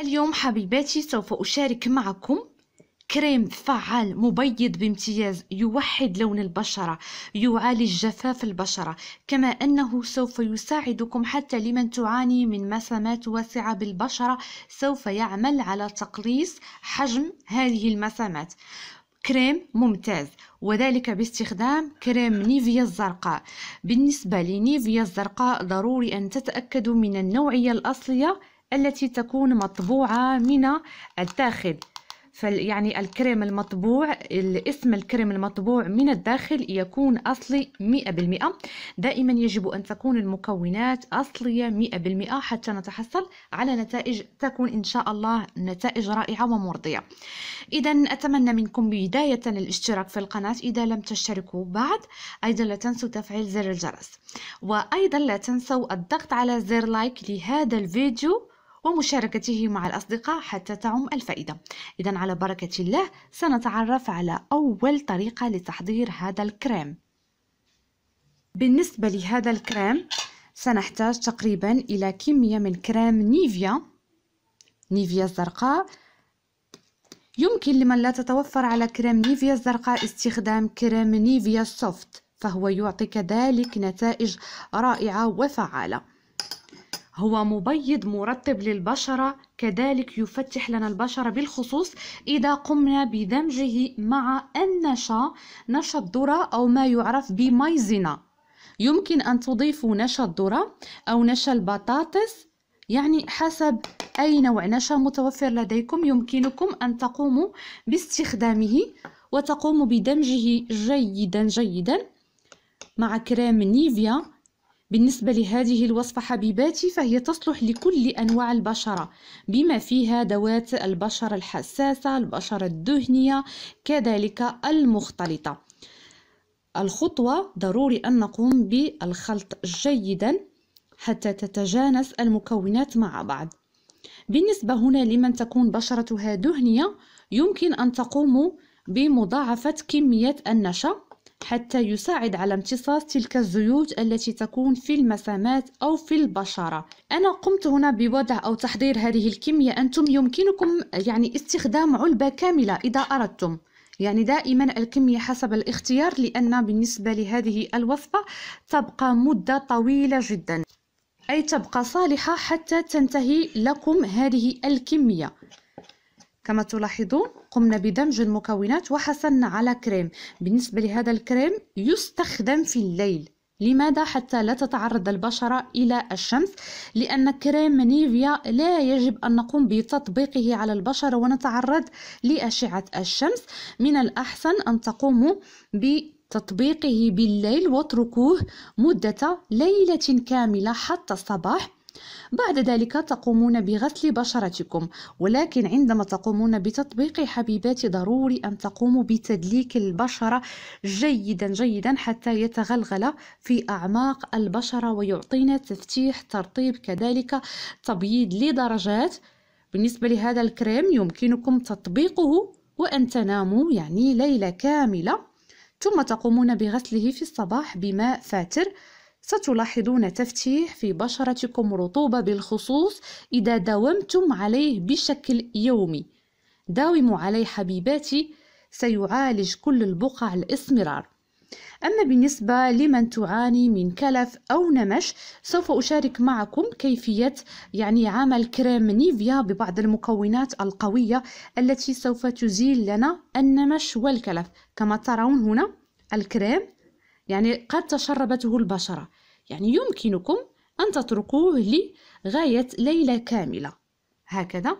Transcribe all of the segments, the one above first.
اليوم حبيباتي سوف أشارك معكم كريم فعال مبيض بامتياز يوحد لون البشرة يعالج جفاف البشرة كما أنه سوف يساعدكم حتى لمن تعاني من مسامات واسعة بالبشرة سوف يعمل على تقليص حجم هذه المسامات كريم ممتاز وذلك باستخدام كريم نيفيا الزرقاء بالنسبة لنيفيا الزرقاء ضروري أن تتأكدوا من النوعية الأصلية التي تكون مطبوعة من الداخل يعني الكريم المطبوع اسم الكريم المطبوع من الداخل يكون أصلي 100% دائما يجب أن تكون المكونات أصلية 100% حتى نتحصل على نتائج تكون إن شاء الله نتائج رائعة ومرضية إذا أتمنى منكم بداية الاشتراك في القناة إذا لم تشتركوا بعد أيضا لا تنسوا تفعيل زر الجرس وأيضا لا تنسوا الضغط على زر لايك لهذا الفيديو ومشاركته مع الأصدقاء حتى تعم الفائدة إذا على بركة الله سنتعرف على أول طريقة لتحضير هذا الكريم بالنسبة لهذا الكريم سنحتاج تقريبا إلى كمية من كريم نيفيا نيفيا الزرقاء يمكن لمن لا تتوفر على كريم نيفيا الزرقاء استخدام كريم نيفيا السوفت فهو يعطي كذلك نتائج رائعة وفعالة هو مبيض مرطب للبشرة كذلك يفتح لنا البشرة بالخصوص إذا قمنا بدمجه مع النشا نشا الذرة أو ما يعرف بمايزنا يمكن أن تضيفوا نشا الذرة أو نشا البطاطس يعني حسب أي نوع نشا متوفر لديكم يمكنكم أن تقوموا باستخدامه وتقوموا بدمجه جيدا جيدا مع كريم نيفيا بالنسبة لهذه الوصفة حبيباتي فهي تصلح لكل أنواع البشرة بما فيها ذوات البشرة الحساسة البشرة الدهنية كذلك المختلطة الخطوة ضروري أن نقوم بالخلط جيدا حتى تتجانس المكونات مع بعض بالنسبة هنا لمن تكون بشرتها دهنية يمكن أن تقوم بمضاعفة كمية النشا حتى يساعد على امتصاص تلك الزيوت التي تكون في المسامات أو في البشرة أنا قمت هنا بوضع أو تحضير هذه الكمية أنتم يمكنكم يعني استخدام علبة كاملة إذا أردتم يعني دائما الكمية حسب الاختيار لأن بالنسبة لهذه الوصفة تبقى مدة طويلة جدا أي تبقى صالحة حتى تنتهي لكم هذه الكمية كما تلاحظون قمنا بدمج المكونات وحصلنا على كريم بالنسبة لهذا الكريم يستخدم في الليل لماذا حتى لا تتعرض البشرة إلى الشمس لأن كريم نيفيا لا يجب أن نقوم بتطبيقه على البشرة ونتعرض لأشعة الشمس من الأحسن أن تقوموا بتطبيقه بالليل واتركوه مدة ليلة كاملة حتى الصباح بعد ذلك تقومون بغسل بشرتكم ولكن عندما تقومون بتطبيق حبيبات ضروري أن تقوموا بتدليك البشرة جيدا جيدا حتى يتغلغل في أعماق البشرة ويعطينا تفتيح ترطيب كذلك تبييض لدرجات بالنسبة لهذا الكريم يمكنكم تطبيقه وأن تناموا يعني ليلة كاملة ثم تقومون بغسله في الصباح بماء فاتر ستلاحظون تفتيح في بشرتكم رطوبة بالخصوص إذا داومتم عليه بشكل يومي داوموا عليه حبيباتي سيعالج كل البقع الإسمرار أما بالنسبة لمن تعاني من كلف أو نمش سوف أشارك معكم كيفية يعني عمل كريم نيفيا ببعض المكونات القوية التي سوف تزيل لنا النمش والكلف كما ترون هنا الكريم يعني قد تشربته البشرة يعني يمكنكم أن تتركوه لغاية ليلة كاملة هكذا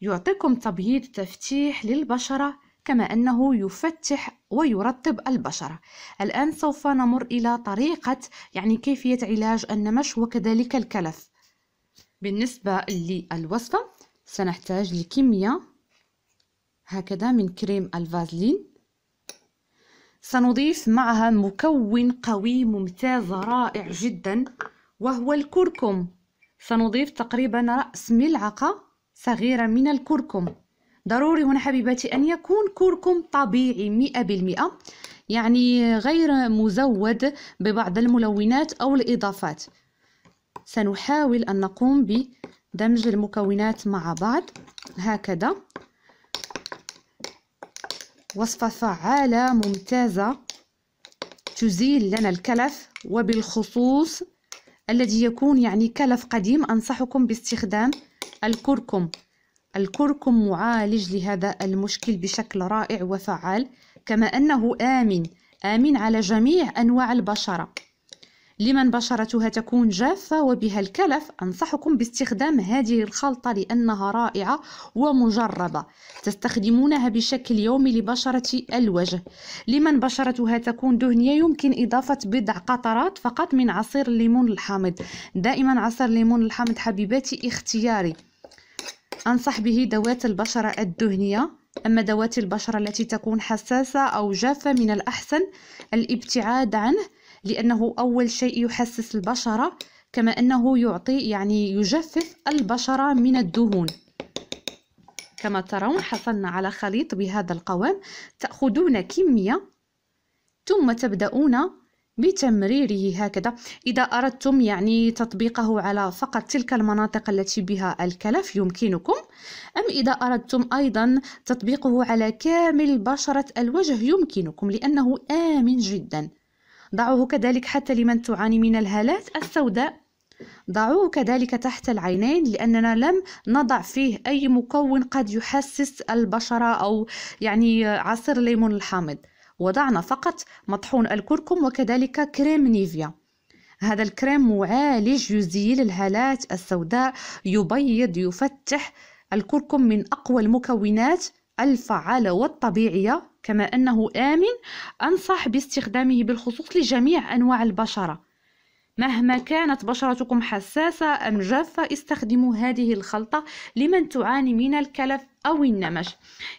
يعطيكم تبييض تفتيح للبشرة كما أنه يفتح ويرطب البشرة الآن سوف نمر إلى طريقة يعني كيفية علاج النمش وكذلك الكلف بالنسبة للوصفة سنحتاج لكمية هكذا من كريم الفازلين سنضيف معها مكون قوي ممتاز رائع جدا وهو الكركم سنضيف تقريبا رأس ملعقة صغيرة من الكركم ضروري هنا حبيباتي أن يكون كركم طبيعي مئة بالمئة يعني غير مزود ببعض الملونات أو الإضافات سنحاول أن نقوم بدمج المكونات مع بعض هكذا وصفة فعالة ممتازة تزيل لنا الكلف وبالخصوص الذي يكون يعني كلف قديم أنصحكم باستخدام الكركم الكركم معالج لهذا المشكل بشكل رائع وفعال كما أنه آمن آمن على جميع أنواع البشرة لمن بشرتها تكون جافة وبها الكلف أنصحكم باستخدام هذه الخلطة لأنها رائعة ومجربة تستخدمونها بشكل يومي لبشرة الوجه لمن بشرتها تكون دهنية يمكن إضافة بضع قطرات فقط من عصير الليمون الحامض دائما عصير الليمون الحامض حبيباتي اختياري أنصح به دوات البشرة الدهنية أما دوات البشرة التي تكون حساسة أو جافة من الأحسن الابتعاد عنه لأنه أول شيء يحسس البشرة كما أنه يعطي يعني يجفف البشرة من الدهون كما ترون حصلنا على خليط بهذا القوام تأخذون كمية ثم تبدأون بتمريره هكذا إذا أردتم يعني تطبيقه على فقط تلك المناطق التي بها الكلف يمكنكم أم إذا أردتم أيضا تطبيقه على كامل بشرة الوجه يمكنكم لأنه آمن جداً ضعوه كذلك حتى لمن تعاني من الهالات السوداء ضعوه كذلك تحت العينين لأننا لم نضع فيه أي مكون قد يحسس البشرة أو يعني عصير ليمون الحامض وضعنا فقط مطحون الكركم وكذلك كريم نيفيا هذا الكريم معالج يزيل الهالات السوداء يبيض يفتح الكركم من أقوى المكونات الفعالة والطبيعية كما أنه آمن أنصح باستخدامه بالخصوص لجميع أنواع البشرة مهما كانت بشرتكم حساسة أم جافة استخدموا هذه الخلطة لمن تعاني من الكلف أو النمج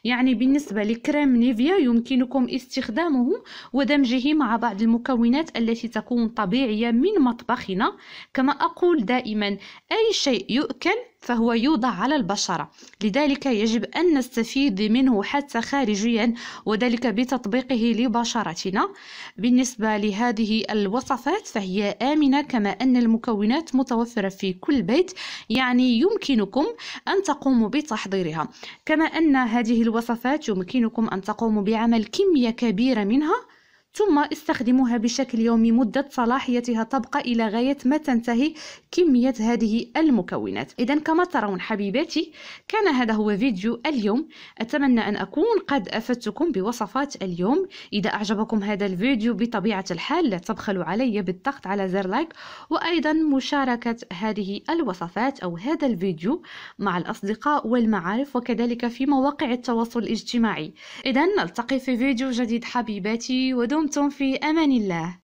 يعني بالنسبة لكريم نيفيا يمكنكم استخدامه ودمجه مع بعض المكونات التي تكون طبيعية من مطبخنا كما أقول دائما أي شيء يؤكل فهو يوضع على البشرة لذلك يجب أن نستفيد منه حتى خارجيا وذلك بتطبيقه لبشرتنا بالنسبة لهذه الوصفات فهي آمنة كما أن المكونات متوفرة في كل بيت يعني يمكنكم أن تقوموا بتحضيرها كما أن هذه الوصفات يمكنكم أن تقوموا بعمل كمية كبيرة منها ثم استخدموها بشكل يومي مدة صلاحيتها تبقى إلى غاية ما تنتهي كمية هذه المكونات إذا كما ترون حبيباتي كان هذا هو فيديو اليوم أتمنى أن أكون قد أفدتكم بوصفات اليوم إذا أعجبكم هذا الفيديو بطبيعة الحال لا تبخلوا علي بالضغط على زر لايك وأيضا مشاركة هذه الوصفات أو هذا الفيديو مع الأصدقاء والمعارف وكذلك في مواقع التواصل الاجتماعي إذا نلتقي في فيديو جديد حبيباتي ودمتم دمتم في أمان الله